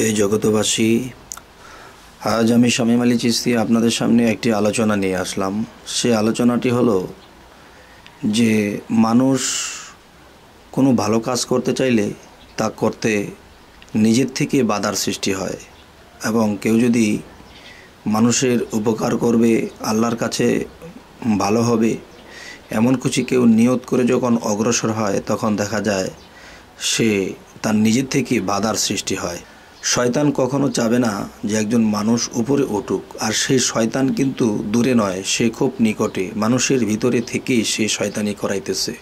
হে জগতবাসী আজ আমি শামীম আলী চিস্তি আপনাদের সামনে একটি আলোচনা নিয়ে আসলাম সে আলোচনাটি হলো যে মানুষ কোনো ভালো কাজ করতে চাইলে তা করতে নিজের থেকে বাধার সৃষ্টি হয় এবং কেউ যদি মানুষের উপকার করবে আল্লাহর কাছে ভালো হবে এমন কিছু কেউ নিয়ত করে যখন অগ্রসর হয় তখন দেখা যায় সে তার নিজের থেকে বাধার সৃষ্টি হয় শয়তান কখনো চাবে না যে একজন মানুষ উপরে উঠুক আর সেই শয়তান কিন্তু দূরে নয় সে খুব নিকটে মানুষের ভিতরে থেকেই সে শয়তানি করাইতেছে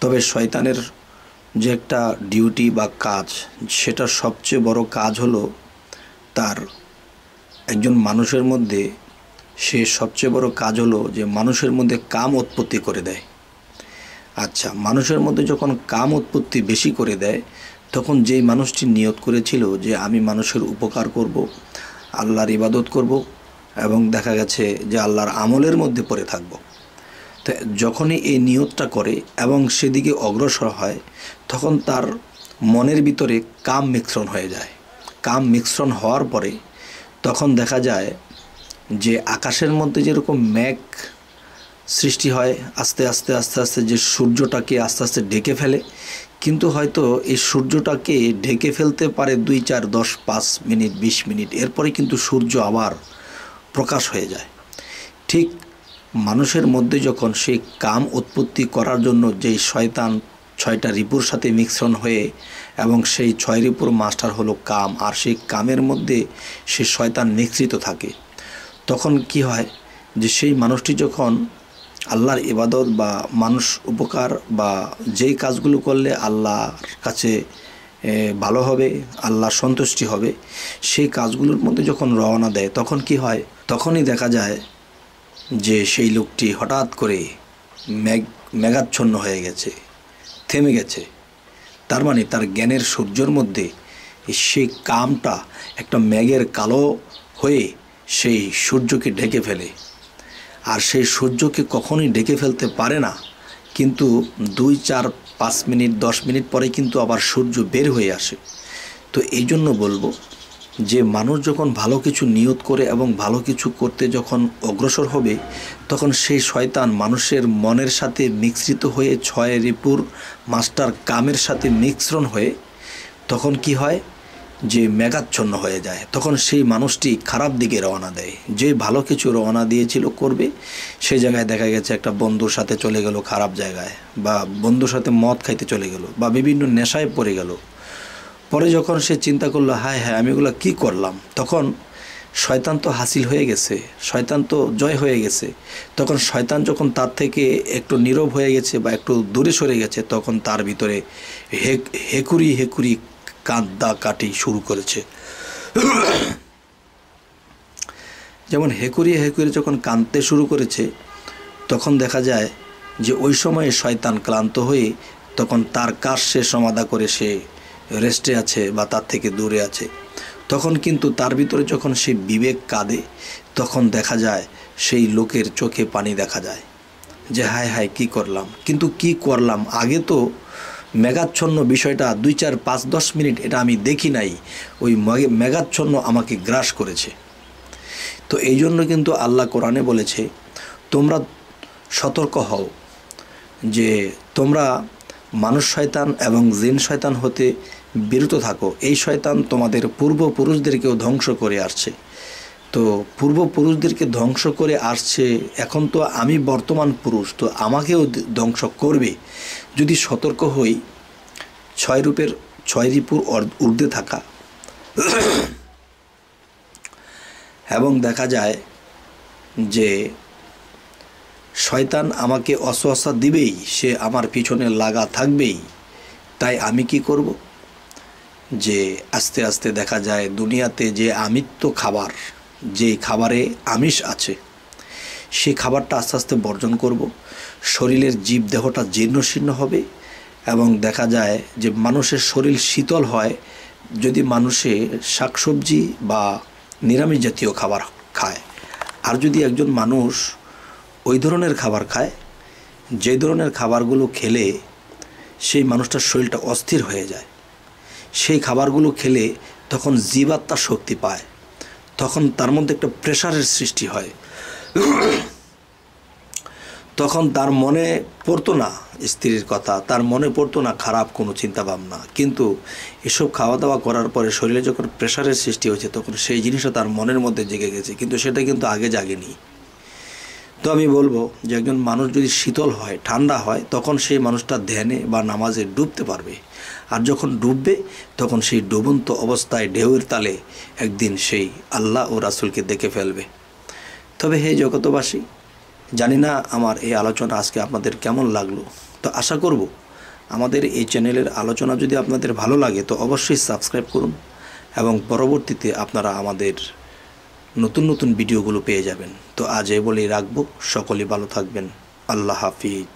তবে শয়তানের যে একটা ডিউটি বা কাজ সেটা সবচেয়ে বড় কাজ হলো তার একজন মানুষের মধ্যে সে সবচেয়ে বড় কাজ হলো যে মানুষের মধ্যে কাম উৎপত্তি করে দেয় আচ্ছা মানুষের মধ্যে যখন কাম উৎপত্তি বেশি করে দেয় তখন যেই মানুষটি নিয়ত করেছিল যে আমি মানুষের উপকার করব আল্লাহর ইবাদত করব এবং দেখা গেছে যে আল্লাহর আমলের মধ্যে পড়ে থাকব তো যখনই এই নিয়তটা করে এবং সেদিকে অগ্রসর হয় তখন তার মনের ভিতরে কাম মিশ্রণ হয়ে যায় কাম মিশ্রণ হওয়ার পরে তখন দেখা যায় যে আকাশের মধ্যে যেরকম মেঘ সৃষ্টি হয় আস্তে আস্তে আস্তে আস্তে যে সূর্যটাকে আস্তে আস্তে ঢেকে ফেলে কিন্তু হয়তো এই সূর্যটাকে ঢেকে ফেলতে পারে দুই চার দশ পাঁচ মিনিট বিশ মিনিট এরপরে কিন্তু সূর্য আবার প্রকাশ হয়ে যায় ঠিক মানুষের মধ্যে যখন সে কাম উৎপত্তি করার জন্য যেই শয়তান ছয়টা রিপুর সাথে মিশ্রণ হয়ে এবং সেই ছয় রিপুর মাস্টার হলো কাম আর সেই কামের মধ্যে সে শয়তান মিশ্রিত থাকে তখন কি হয় যে সেই মানুষটি যখন আল্লাহর ইবাদত বা মানুষ উপকার বা যেই কাজগুলো করলে আল্লাহর কাছে ভালো হবে আল্লাহ সন্তুষ্টি হবে সেই কাজগুলোর মধ্যে যখন রওনা দেয় তখন কি হয় তখনই দেখা যায় যে সেই লোকটি হঠাৎ করে মেঘ মেঘাচ্ছন্ন হয়ে গেছে থেমে গেছে তার মানে তার জ্ঞানের সূর্যর মধ্যে সেই কামটা একটা ম্যাগের কালো হয়ে সেই সূর্যকে ঢেকে ফেলে আর সেই সূর্যকে কখনোই ডেকে ফেলতে পারে না কিন্তু দুই চার পাঁচ মিনিট দশ মিনিট পরে কিন্তু আবার সূর্য বের হয়ে আসে তো এই জন্য বলবো যে মানুষ যখন ভালো কিছু নিয়ত করে এবং ভালো কিছু করতে যখন অগ্রসর হবে তখন সেই শয়তান মানুষের মনের সাথে মিশ্রিত হয়ে ছয় রিপুর মাস্টার কামের সাথে মিশ্রণ হয়ে তখন কি হয় যে মেঘাচ্ছন্ন হয়ে যায় তখন সেই মানুষটি খারাপ দিকে রওনা দেয় যে ভালো কিছু রওনা দিয়েছিল করবে সেই জায়গায় দেখা গেছে একটা বন্ধুর সাথে চলে গেল খারাপ জায়গায় বা বন্ধুর সাথে মদ খাইতে চলে গেল বা বিভিন্ন নেশায় পড়ে গেল পরে যখন সে চিন্তা করলো হায় হ্যাঁ আমি এগুলো কী করলাম তখন শয়তান তো হাসিল হয়ে গেছে শয়তান তো জয় হয়ে গেছে তখন শয়তান যখন তার থেকে একটু নীরব হয়ে গেছে বা একটু দূরে সরে গেছে তখন তার ভিতরে হেকুরি হেকুরি কাঁদা কাটি শুরু করেছে যেমন হেকুরিয়ে হেকুরিয়ে যখন কাঁদতে শুরু করেছে তখন দেখা যায় যে ওই সময়ে শয়তান ক্লান্ত হয়ে তখন তার কাজ সে সমাধা করে সে রেস্টে আছে বা তার থেকে দূরে আছে তখন কিন্তু তার ভিতরে যখন সে বিবেক কাঁদে তখন দেখা যায় সেই লোকের চোখে পানি দেখা যায় যে হায় হায় কি করলাম কিন্তু কি করলাম আগে তো মেঘাচ্ছন্ন বিষয়টা দুই চার পাঁচ দশ মিনিট এটা আমি দেখি নাই ওই মেঘাচ্ছন্ন আমাকে গ্রাস করেছে তো এই জন্য কিন্তু আল্লাহ কোরআনে বলেছে তোমরা সতর্ক হও যে তোমরা মানুষ শয়তান এবং জিন শয়তান হতে বিরত থাকো এই শয়তান তোমাদের পূর্বপুরুষদেরকেও ধ্বংস করে আসছে তো পূর্বপুরুষদেরকে ধ্বংস করে আসছে এখন তো আমি বর্তমান পুরুষ তো আমাকেও ধ্বংস করবে যদি সতর্ক হই ছয় রূপের ছয় রিপুর ঊর্ধ্বে থাকা এবং দেখা যায় যে শয়তান আমাকে অসহসা দিবেই সে আমার পিছনে লাগা থাকবেই তাই আমি কি করব যে আস্তে আস্তে দেখা যায় দুনিয়াতে যে আমিত্ব খাবার যে খাবারে আমিষ আছে সেই খাবারটা আস্তে আস্তে বর্জন করব শরীরের জীব দেহটা জীর্ণশীর্ণ হবে এবং দেখা যায় যে মানুষের শরীর শীতল হয় যদি মানুষে শাকসবজি বা নিরামিষ জাতীয় খাবার খায় আর যদি একজন মানুষ ওই ধরনের খাবার খায় যে ধরনের খাবারগুলো খেলে সেই মানুষটার শরীরটা অস্থির হয়ে যায় সেই খাবারগুলো খেলে তখন জীবাত্মা শক্তি পায় তখন তার মধ্যে একটা প্রেশারের সৃষ্টি হয় তখন তার মনে পড়তো না স্ত্রীর কথা তার মনে পড়তো না খারাপ কোনো চিন্তা ভাবনা কিন্তু এসব খাওয়া দাওয়া করার পরে শরীরে যখন প্রেশারের সৃষ্টি হয়েছে তখন সেই জিনিসটা তার মনের মধ্যে জেগে গেছে কিন্তু সেটা কিন্তু আগে জাগেনি তো আমি বলবো যে একজন মানুষ যদি শীতল হয় ঠান্ডা হয় তখন সেই মানুষটা ধ্যানে বা নামাজে ডুবতে পারবে আর যখন ডুববে তখন সেই ডুবন্ত অবস্থায় ঢেউয়ের তালে একদিন সেই আল্লাহ ও রাসুলকে দেখে ফেলবে তবে হে জগতবাসী জানি না আমার এই আলোচনা আজকে আপনাদের কেমন লাগলো তো আশা করব আমাদের এই চ্যানেলের আলোচনা যদি আপনাদের ভালো লাগে তো অবশ্যই সাবস্ক্রাইব করুন এবং পরবর্তীতে আপনারা আমাদের নতুন নতুন ভিডিওগুলো পেয়ে যাবেন তো আজ এ বলেই রাখবো সকলে ভালো থাকবেন আল্লাহ হাফিজ